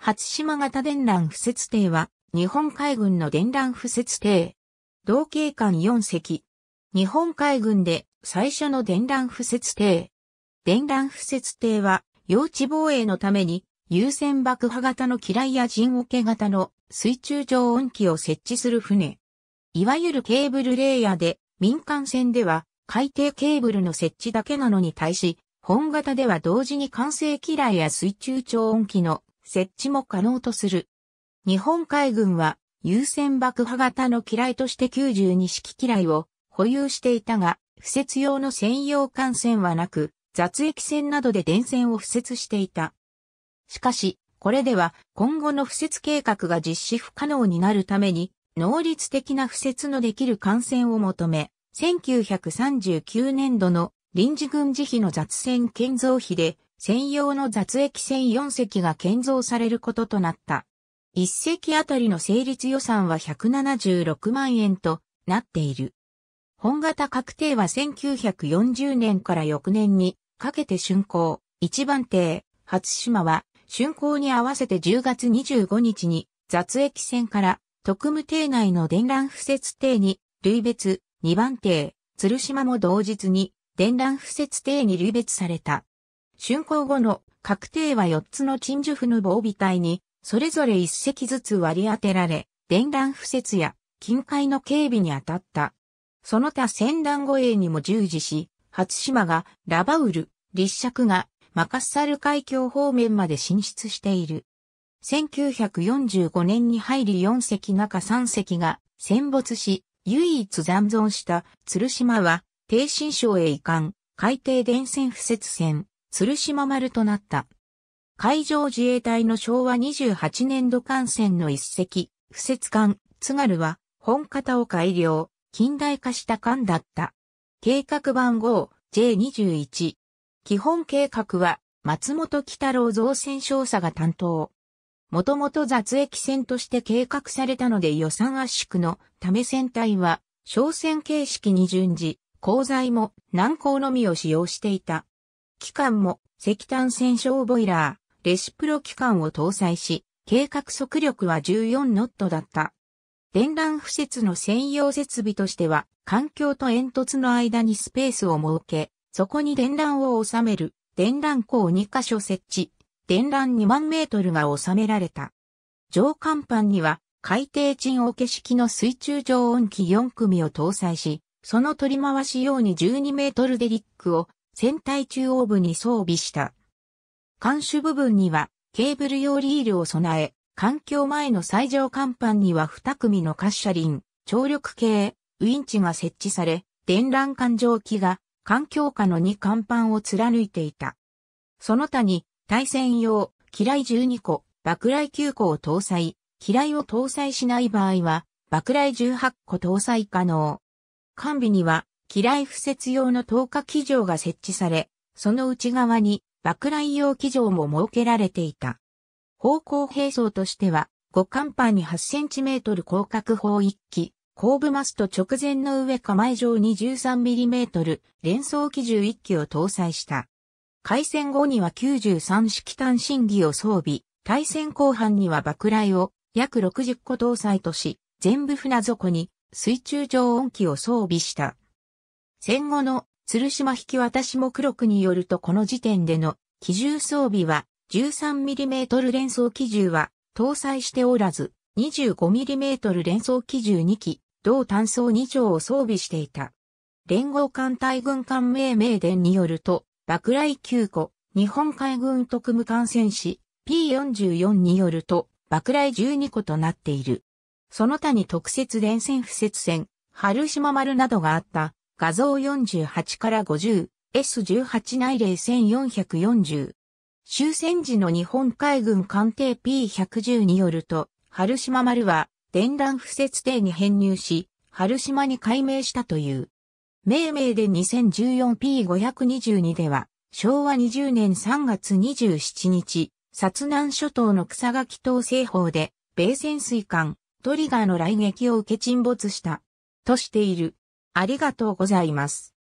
初島型電乱不設艇は、日本海軍の電乱不設艇。同型艦4隻。日本海軍で最初の電乱不設艇。電乱不設艇は、用地防衛のために、優先爆破型の機雷や陣桶型の水中超音機を設置する船。いわゆるケーブルレイヤーで、民間船では海底ケーブルの設置だけなのに対し、本型では同時に完成機雷や水中超音機の設置も可能とする。日本海軍は優先爆破型の機雷として92式機雷を保有していたが、不設用の専用艦船はなく、雑液船などで電線を不設していた。しかし、これでは今後の不設計画が実施不可能になるために、能率的な不設のできる艦船を求め、1939年度の臨時軍事費の雑船建造費で専用の雑液船4隻が建造されることとなった。1隻あたりの成立予算は176万円となっている。本型確定は1940年から翌年にかけて竣工。一番艇、初島は竣工に合わせて10月25日に雑液船から特務艇内の電乱不設艇に類別二番艇、鶴島も同日に電乱不設艇に類別された。竣工後の確定は4つの鎮守府の防備隊に、それぞれ1隻ずつ割り当てられ、電乱敷設や近海の警備に当たった。その他戦乱護衛にも従事し、初島がラバウル、立尺がマカッサル海峡方面まで進出している。1945年に入り4隻中3隻が戦没し、唯一残存した鶴島は、低新省へ移管、海底電線敷設船、鶴島丸となった。海上自衛隊の昭和28年度艦船の一隻、不設艦、津軽は、本型を改良、近代化した艦だった。計画番号 J21。基本計画は、松本北太郎造船少佐が担当。もともと雑駅船として計画されたので予算圧縮のため船体は、商船形式に準じ、鋼材も難航のみを使用していた。機関も石炭戦勝ボイラー、レシプロ機関を搭載し、計画速力は14ノットだった。電乱敷設の専用設備としては、環境と煙突の間にスペースを設け、そこに電乱を収める、電乱庫を2箇所設置、電乱2万メートルが収められた。上甲板には、海底沈下け式の水中常温機4組を搭載し、その取り回し用に12メートルデリックを船体中央部に装備した。艦首部分にはケーブル用リールを備え、環境前の最上甲板には2組の滑車輪、張力系、ウィンチが設置され、電乱艦上機が環境下の2甲板を貫いていた。その他に対戦用、機雷12個、爆雷9個を搭載、機雷を搭載しない場合は、爆雷18個搭載可能。完備には、機雷敷設用の投下機場が設置され、その内側に爆雷用機場も設けられていた。方向兵装としては、5艦板に8センチメートル広角砲1機、後部マスト直前の上構え上に13ミリメートル連装機銃1機を搭載した。開戦後には93式単審技を装備、対戦後半には爆雷を約60個搭載とし、全部船底に水中常温機を装備した。戦後の鶴島引き渡し目録によるとこの時点での機銃装備は 13mm 連装機銃は搭載しておらず 25mm 連装機銃2機、同単装2丁を装備していた。連合艦隊軍艦命名伝によると、爆雷9個、日本海軍特務艦戦士 P44 によると、爆雷12個となっている。その他に特設電線不設線、春島丸などがあった画像48から 50S18 内例1440。終戦時の日本海軍艦艇 P110 によると、春島丸は、電弾不設定に編入し、春島に改名したという。命名で 2014P522 では、昭和20年3月27日、殺南諸島の草垣島西方で、米潜水艦、トリガーの来撃を受け沈没した、としている。ありがとうございます。